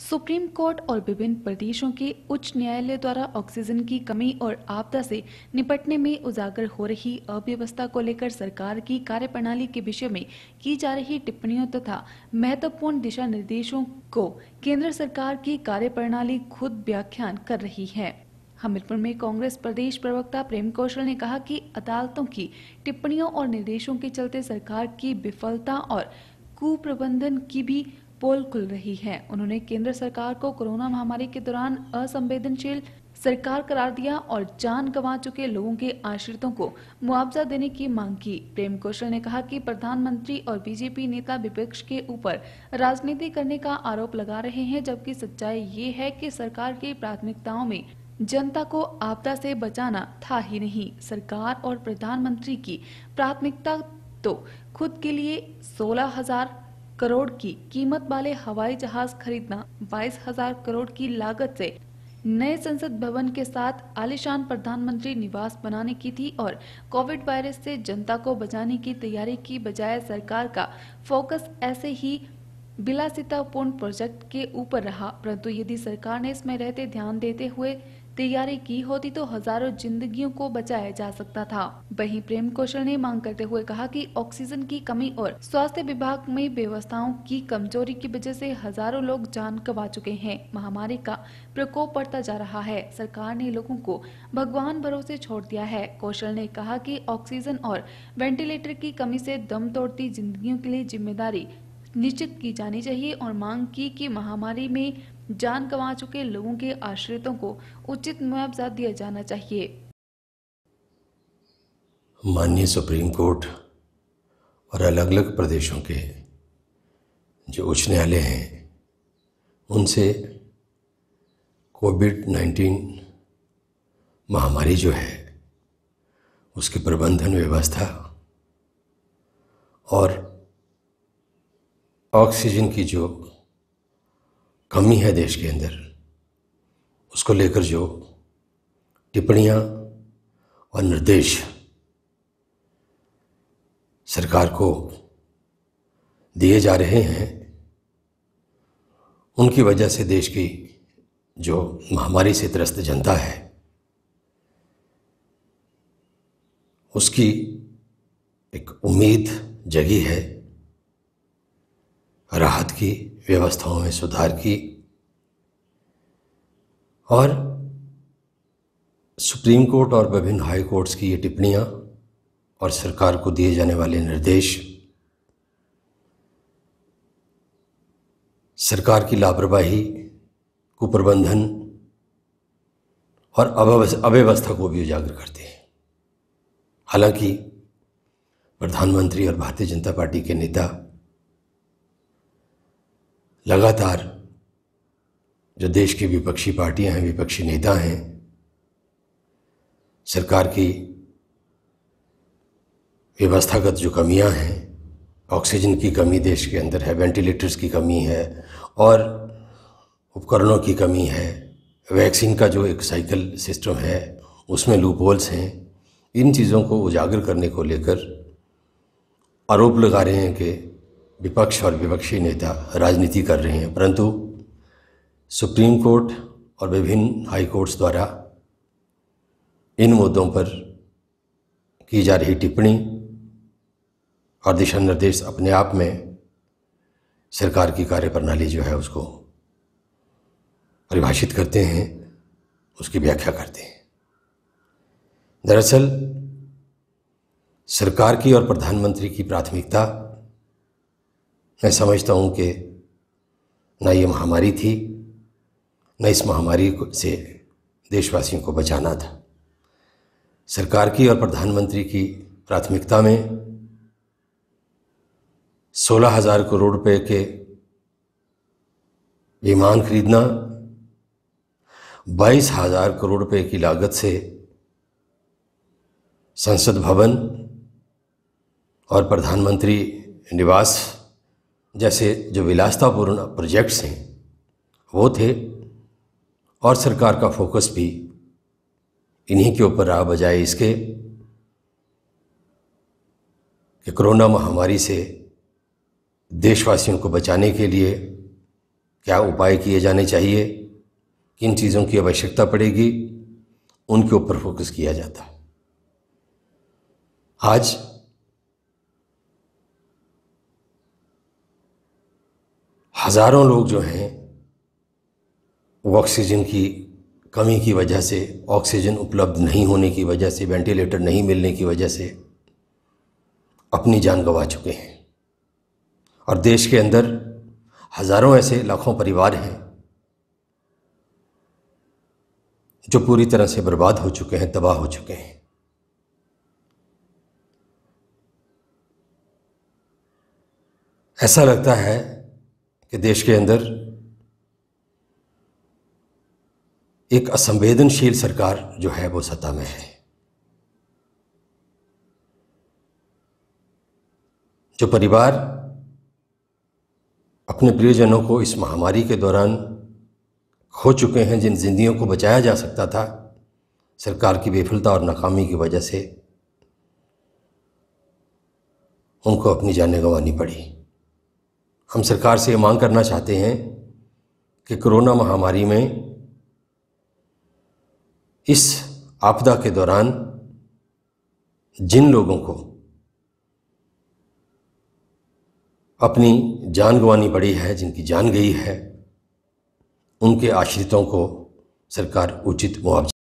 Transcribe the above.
supreme court और विभिन्न प्रदेशों के उच्च न्यायालय द्वारा ऑक्सीजन की कमी और आपदा से निपटने में उजागर हो रही अव्यवस्था को लेकर सरकार की कार्यप्रणाली के विषय में की जा रही टिप्पणियों तथा महत्वपूर्ण दिशा निर्देशों को केंद्र सरकार की कार्यप्रणाली खुद व्याख्यान कर रही है हमीरपुर में कांग्रेस प्रदेश प्रवक्ता प्रेम कौशल ने कहा कि अदालतों की टिप्पणियों और निर्देशों के चलते सरकार की विफलता और कुप्रबंधन की भी पोल खुल रही है उन्होंने केंद्र सरकार को कोरोना महामारी के दौरान असंवेदनशील सरकार करार दिया और जान गंवा चुके लोगों के आश्रितों को मुआवजा देने की मांग की प्रेम कौशल ने कहा कि प्रधानमंत्री और बीजेपी नेता विपक्ष के ऊपर राजनीति करने का आरोप लगा रहे हैं जबकि सच्चाई ये है कि सरकार की प्राथमिकताओं में जनता को आपदा से बचाना था ही नहीं सरकार और प्रधानमंत्री की प्राथमिकता तो खुद के लिए सोलह हजार करोड़ की कीमत वाले हवाई जहाज खरीदना बाईस हजार करोड़ की लागत से नए संसद भवन के साथ आलिशान प्रधानमंत्री निवास बनाने की थी और कोविड वायरस से जनता को बचाने की तैयारी की बजाय सरकार का फोकस ऐसे ही बिलासितापूर्ण प्रोजेक्ट के ऊपर रहा परंतु यदि सरकार ने इसमें रहते ध्यान देते हुए तैयारी की होती तो हजारों जिंदगियों को बचाया जा सकता था वहीं प्रेम कौशल ने मांग करते हुए कहा कि ऑक्सीजन की कमी और स्वास्थ्य विभाग में व्यवस्थाओं की कमजोरी की वजह से हजारों लोग जान गवा चुके हैं महामारी का प्रकोप बढ़ता जा रहा है सरकार ने लोगों को भगवान भरोसे छोड़ दिया है कौशल ने कहा की ऑक्सीजन और वेंटिलेटर की कमी ऐसी दम तोड़ती जिंदगी के लिए जिम्मेदारी निश्चित की जानी चाहिए और मांग की कि महामारी में जान गंवा चुके लोगों के आश्रितों को उचित मुआवजा दिया जाना चाहिए माननीय सुप्रीम कोर्ट और अलग अलग प्रदेशों के जो उच्च न्यायालय हैं उनसे कोविड नाइन्टीन महामारी जो है उसके प्रबंधन व्यवस्था और ऑक्सीजन की जो कमी है देश के अंदर उसको लेकर जो टिप्पणियाँ और निर्देश सरकार को दिए जा रहे हैं उनकी वजह से देश की जो महामारी से त्रस्त जनता है उसकी एक उम्मीद जगी है राहत की व्यवस्थाओं में सुधार की और सुप्रीम कोर्ट और विभिन्न हाई कोर्ट्स की ये टिप्पणियाँ और सरकार को दिए जाने वाले निर्देश सरकार की लापरवाही कुप्रबंधन और अव्यवस्था को भी उजागर करते हैं हालांकि प्रधानमंत्री और भारतीय जनता पार्टी के नेता लगातार जो देश की विपक्षी पार्टियां हैं विपक्षी नेता हैं सरकार की व्यवस्थागत जो कमियां हैं ऑक्सीजन की कमी देश के अंदर है वेंटिलेटर्स की कमी है और उपकरणों की कमी है वैक्सीन का जो एक साइकिल सिस्टम है उसमें लूपोल्स हैं इन चीज़ों को उजागर करने को लेकर आरोप लगा रहे हैं कि विपक्ष और विपक्षी नेता राजनीति कर रहे हैं परंतु सुप्रीम कोर्ट और विभिन्न हाई कोर्ट्स द्वारा इन मुद्दों पर की जा रही टिप्पणी और दिशा निर्देश अपने आप में सरकार की कार्यप्रणाली जो है उसको परिभाषित करते हैं उसकी व्याख्या करते हैं दरअसल सरकार की और प्रधानमंत्री की प्राथमिकता मैं समझता हूँ कि ना ये महामारी थी न इस महामारी से देशवासियों को बचाना था सरकार की और प्रधानमंत्री की प्राथमिकता में सोलह हज़ार करोड़ रुपये के विमान खरीदना बाईस हज़ार करोड़ रुपये की लागत से संसद भवन और प्रधानमंत्री निवास जैसे जो विलासतापूर्ण प्रोजेक्ट्स हैं वो थे और सरकार का फोकस भी इन्हीं के ऊपर रहा बजाय इसके कि कोरोना महामारी से देशवासियों को बचाने के लिए क्या उपाय किए जाने चाहिए किन चीज़ों की आवश्यकता पड़ेगी उनके ऊपर फोकस किया जाता आज हज़ारों लोग जो हैं वो ऑक्सीजन की कमी की वजह से ऑक्सीजन उपलब्ध नहीं होने की वजह से वेंटिलेटर नहीं मिलने की वजह से अपनी जान गंवा चुके हैं और देश के अंदर हज़ारों ऐसे लाखों परिवार हैं जो पूरी तरह से बर्बाद हो चुके हैं तबाह हो चुके हैं ऐसा लगता है कि देश के अंदर एक असंवेदनशील सरकार जो है वो सत्ता में है जो परिवार अपने प्रियजनों को इस महामारी के दौरान खो चुके हैं जिन जिंदगियों को बचाया जा सकता था सरकार की विफलता और नाकामी की वजह से उनको अपनी जानें गंवानी पड़ी हम सरकार से ये मांग करना चाहते हैं कि कोरोना महामारी में इस आपदा के दौरान जिन लोगों को अपनी जान गंवानी पड़ी है जिनकी जान गई है उनके आश्रितों को सरकार उचित मुआवजा